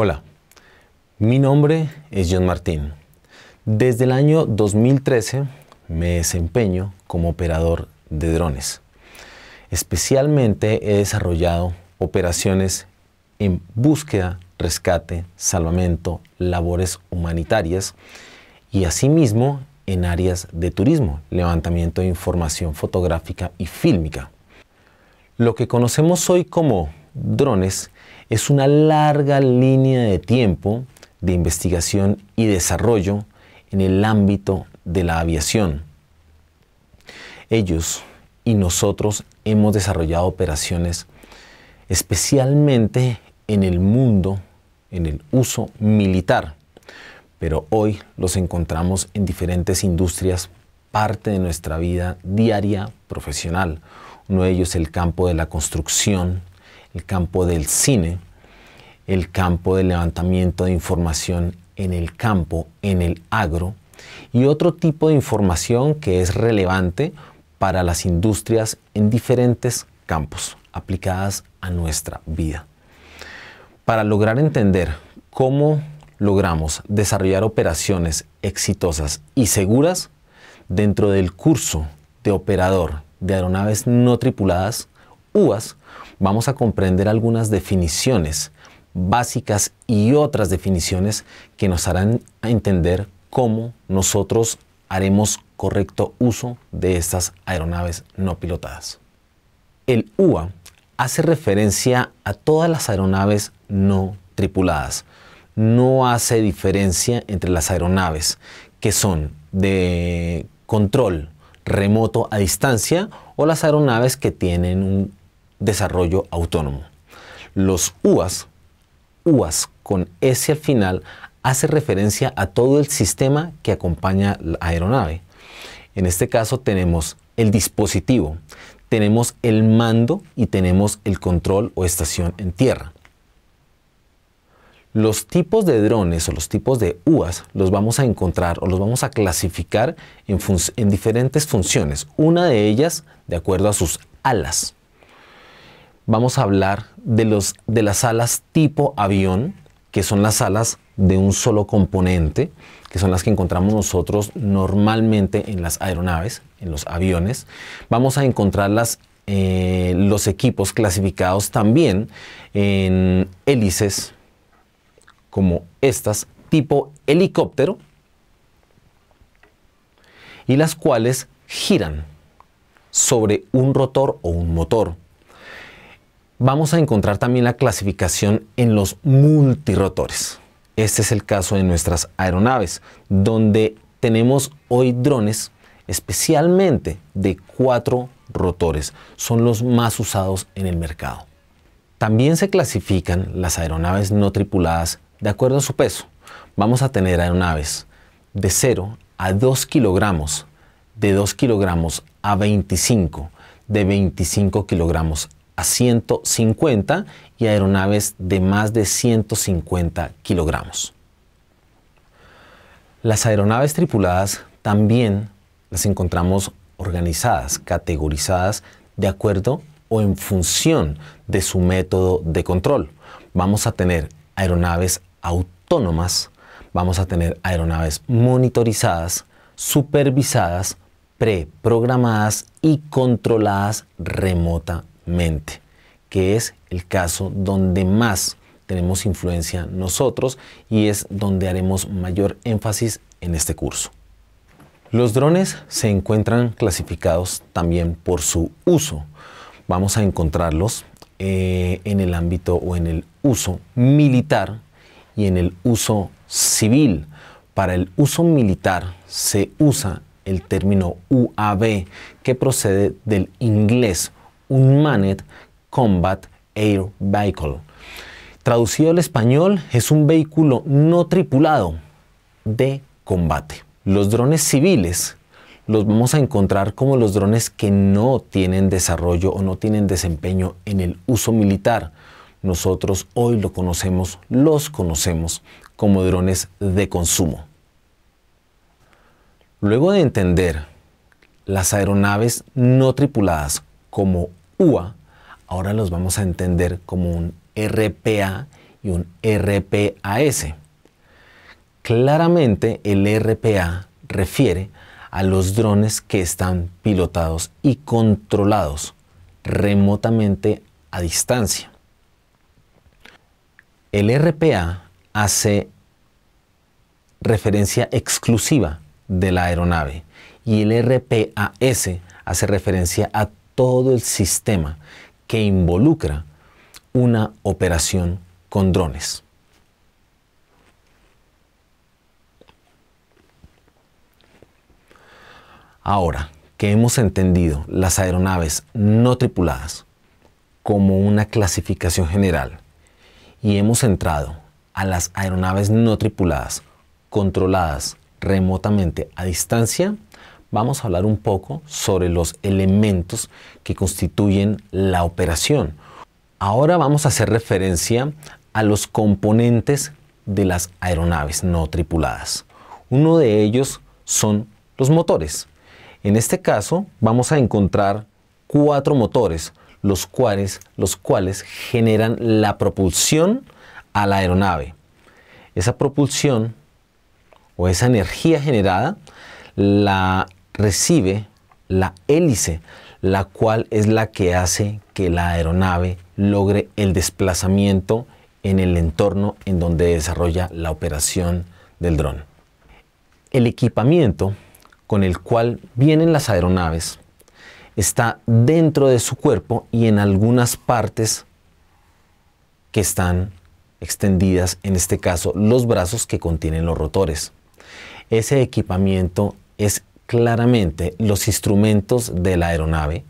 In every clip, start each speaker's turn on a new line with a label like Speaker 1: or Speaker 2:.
Speaker 1: Hola, mi nombre es John Martín. Desde el año 2013 me desempeño como operador de drones. Especialmente he desarrollado operaciones en búsqueda, rescate, salvamento, labores humanitarias y asimismo en áreas de turismo, levantamiento de información fotográfica y fílmica. Lo que conocemos hoy como drones es una larga línea de tiempo de investigación y desarrollo en el ámbito de la aviación. Ellos y nosotros hemos desarrollado operaciones especialmente en el mundo, en el uso militar, pero hoy los encontramos en diferentes industrias, parte de nuestra vida diaria profesional. Uno de ellos es el campo de la construcción, el campo del cine, el campo del levantamiento de información en el campo, en el agro, y otro tipo de información que es relevante para las industrias en diferentes campos aplicadas a nuestra vida. Para lograr entender cómo logramos desarrollar operaciones exitosas y seguras dentro del curso de operador de aeronaves no tripuladas, UAS, vamos a comprender algunas definiciones básicas y otras definiciones que nos harán entender cómo nosotros haremos correcto uso de estas aeronaves no pilotadas. El UA hace referencia a todas las aeronaves no tripuladas. No hace diferencia entre las aeronaves que son de control remoto a distancia o las aeronaves que tienen un desarrollo autónomo. Los UAS, UAS con S al final, hace referencia a todo el sistema que acompaña la aeronave. En este caso tenemos el dispositivo, tenemos el mando y tenemos el control o estación en tierra. Los tipos de drones o los tipos de UAS los vamos a encontrar o los vamos a clasificar en, en diferentes funciones, una de ellas de acuerdo a sus alas vamos a hablar de, las alas tipo avión, que son las alas de un solo componente, que son las que encontramos nosotros normalmente en las aeronaves, en los aviones. Vamos a encontrarlas eh, los equipos clasificados también en hélices, como estas, tipo helicóptero, y las cuales giran sobre un rotor o un motor vamos a encontrar también la clasificación en los multirotores. Este es el caso de nuestras aeronaves, donde tenemos hoy drones especialmente de cuatro rotores. Son los más usados en el mercado. También se clasifican las aeronaves no tripuladas de acuerdo a su peso. Vamos a tener aeronaves de 0 a 2 kilogramos, de 2 kilogramos a 25, de 25 kilogramos a 150 y aeronaves de más de 150 kilogramos. Las aeronaves tripuladas también las encontramos organizadas, categorizadas de acuerdo o en función de su método de control. Vamos a tener aeronaves autónomas, vamos a tener aeronaves monitorizadas, supervisadas, preprogramadas y controladas remotamente mente, que es el caso donde más tenemos influencia nosotros y es donde haremos mayor énfasis en este curso. Los drones se encuentran clasificados también por su uso. Vamos a encontrarlos eh, en el ámbito o en el uso militar y en el uso civil. Para el uso militar se usa el término UAV que procede del inglés un Manned Combat Air Vehicle. Traducido al español, es un vehículo no tripulado de combate. Los drones civiles los vamos a encontrar como los drones que no tienen desarrollo o no tienen desempeño en el uso militar. Nosotros hoy lo conocemos, los conocemos como drones de consumo. Luego de entender las aeronaves no tripuladas como UA, ahora los vamos a entender como un RPA y un RPAS. Claramente el RPA refiere a los drones que están pilotados y controlados remotamente a distancia. El RPA hace referencia exclusiva de la aeronave y el RPAS hace referencia a todo el sistema que involucra una operación con drones. Ahora que hemos entendido las aeronaves no tripuladas como una clasificación general y hemos entrado a las aeronaves no tripuladas controladas remotamente a distancia, vamos a hablar un poco sobre los elementos que constituyen la operación. Ahora vamos a hacer referencia a los componentes de las aeronaves no tripuladas. Uno de ellos son los motores. En este caso vamos a encontrar cuatro motores, los cuales, los cuales generan la propulsión a la aeronave. Esa propulsión o esa energía generada la recibe la hélice, la cual es la que hace que la aeronave logre el desplazamiento en el entorno en donde desarrolla la operación del dron. El equipamiento con el cual vienen las aeronaves está dentro de su cuerpo y en algunas partes que están extendidas, en este caso los brazos que contienen los rotores. Ese equipamiento es claramente los instrumentos de la aeronave,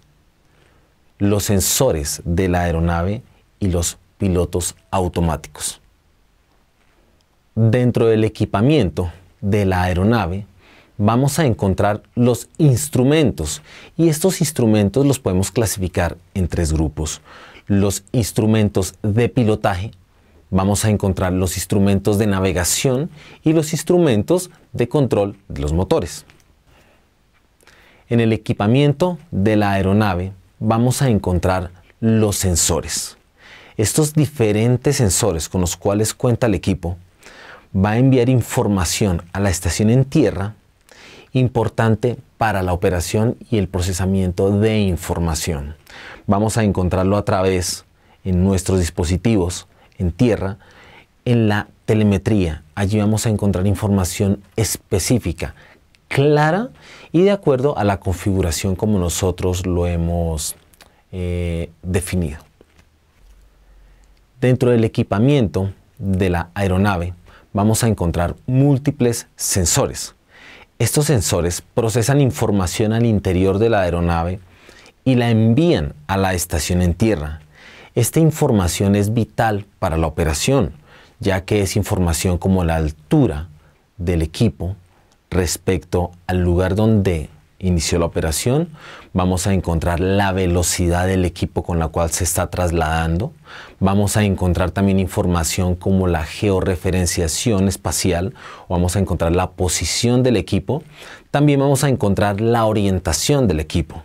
Speaker 1: los sensores de la aeronave y los pilotos automáticos. Dentro del equipamiento de la aeronave vamos a encontrar los instrumentos y estos instrumentos los podemos clasificar en tres grupos. Los instrumentos de pilotaje, vamos a encontrar los instrumentos de navegación y los instrumentos de control de los motores. En el equipamiento de la aeronave vamos a encontrar los sensores. Estos diferentes sensores con los cuales cuenta el equipo va a enviar información a la estación en tierra importante para la operación y el procesamiento de información. Vamos a encontrarlo a través en nuestros dispositivos en tierra, en la telemetría. Allí vamos a encontrar información específica clara y de acuerdo a la configuración como nosotros lo hemos eh, definido. Dentro del equipamiento de la aeronave vamos a encontrar múltiples sensores. Estos sensores procesan información al interior de la aeronave y la envían a la estación en tierra. Esta información es vital para la operación, ya que es información como la altura del equipo, respecto al lugar donde inició la operación, vamos a encontrar la velocidad del equipo con la cual se está trasladando, vamos a encontrar también información como la georreferenciación espacial, vamos a encontrar la posición del equipo, también vamos a encontrar la orientación del equipo.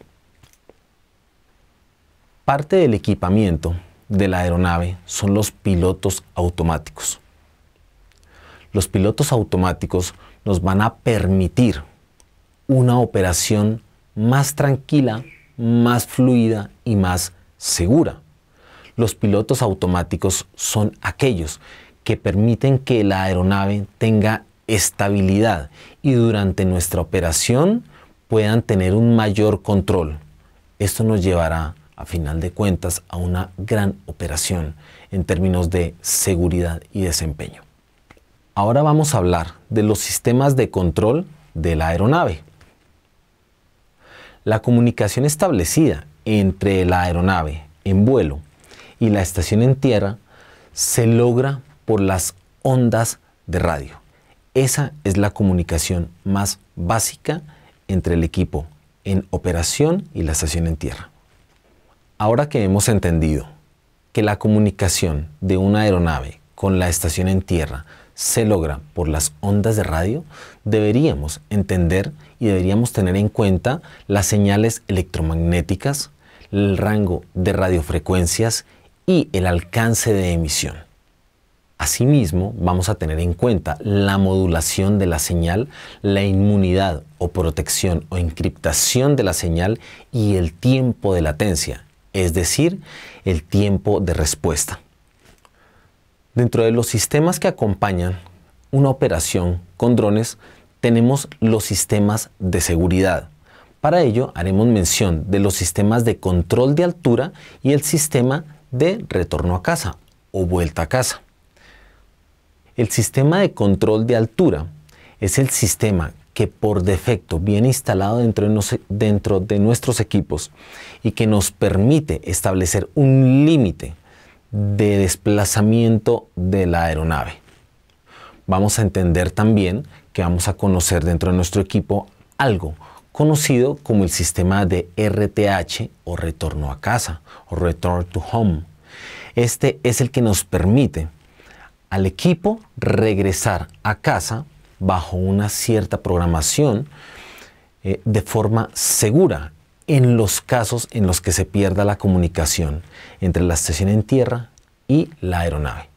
Speaker 1: Parte del equipamiento de la aeronave son los pilotos automáticos. Los pilotos automáticos nos van a permitir una operación más tranquila, más fluida y más segura. Los pilotos automáticos son aquellos que permiten que la aeronave tenga estabilidad y durante nuestra operación puedan tener un mayor control. Esto nos llevará a final de cuentas a una gran operación en términos de seguridad y desempeño. Ahora vamos a hablar de los sistemas de control de la aeronave. La comunicación establecida entre la aeronave en vuelo y la estación en tierra se logra por las ondas de radio. Esa es la comunicación más básica entre el equipo en operación y la estación en tierra. Ahora que hemos entendido que la comunicación de una aeronave con la estación en tierra se logra por las ondas de radio, deberíamos entender y deberíamos tener en cuenta las señales electromagnéticas, el rango de radiofrecuencias y el alcance de emisión. Asimismo, vamos a tener en cuenta la modulación de la señal, la inmunidad o protección o encriptación de la señal y el tiempo de latencia, es decir, el tiempo de respuesta. Dentro de los sistemas que acompañan una operación con drones, tenemos los sistemas de seguridad. Para ello haremos mención de los sistemas de control de altura y el sistema de retorno a casa o vuelta a casa. El sistema de control de altura es el sistema que por defecto viene instalado dentro de, nuestros equipos y que nos permite establecer un límite de desplazamiento de la aeronave. Vamos a entender también que vamos a conocer dentro de nuestro equipo algo conocido como el sistema de RTH o retorno a casa o return to home. Este es el que nos permite al equipo regresar a casa bajo una cierta programación eh, de forma segura en los casos en los que se pierda la comunicación entre la estación en tierra y la aeronave.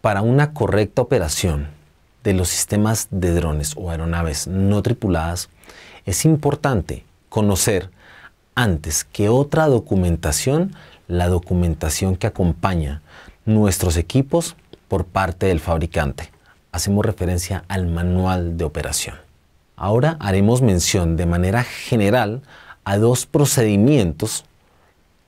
Speaker 1: Para una correcta operación de los sistemas de drones o aeronaves no tripuladas, es importante conocer antes que otra documentación la documentación que acompaña nuestros equipos por parte del fabricante. Hacemos referencia al manual de operación. Ahora haremos mención de manera general a dos procedimientos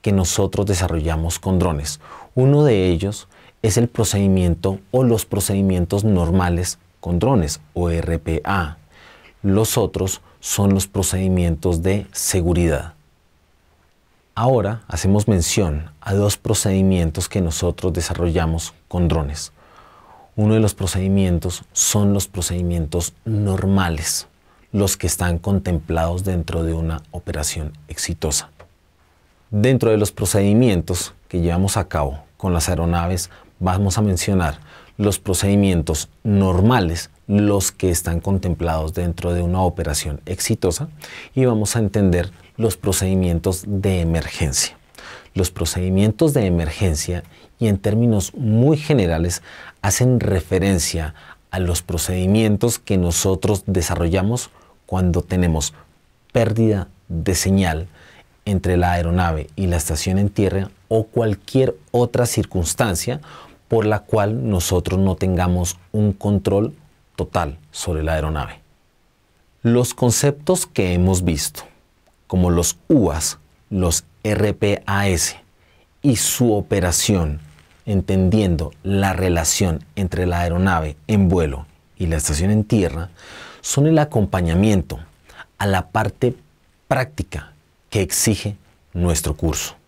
Speaker 1: que nosotros desarrollamos con drones. Uno de ellos es el procedimiento o los procedimientos normales con drones o RPA. Los otros son los procedimientos de seguridad. Ahora hacemos mención a dos procedimientos que nosotros desarrollamos con drones. Uno de los procedimientos son los procedimientos normales los que están contemplados dentro de una operación exitosa. Dentro de los procedimientos que llevamos a cabo con las aeronaves, vamos a mencionar los procedimientos normales, los que están contemplados dentro de una operación exitosa, y vamos a entender los procedimientos de emergencia. Los procedimientos de emergencia, y en términos muy generales, hacen referencia a los procedimientos que nosotros desarrollamos cuando tenemos pérdida de señal entre la aeronave y la estación en tierra o cualquier otra circunstancia por la cual nosotros no tengamos un control total sobre la aeronave. Los conceptos que hemos visto, como los UAS, los RPAS y su operación, entendiendo la relación entre la aeronave en vuelo y la estación en tierra, son el acompañamiento a la parte práctica que exige nuestro curso.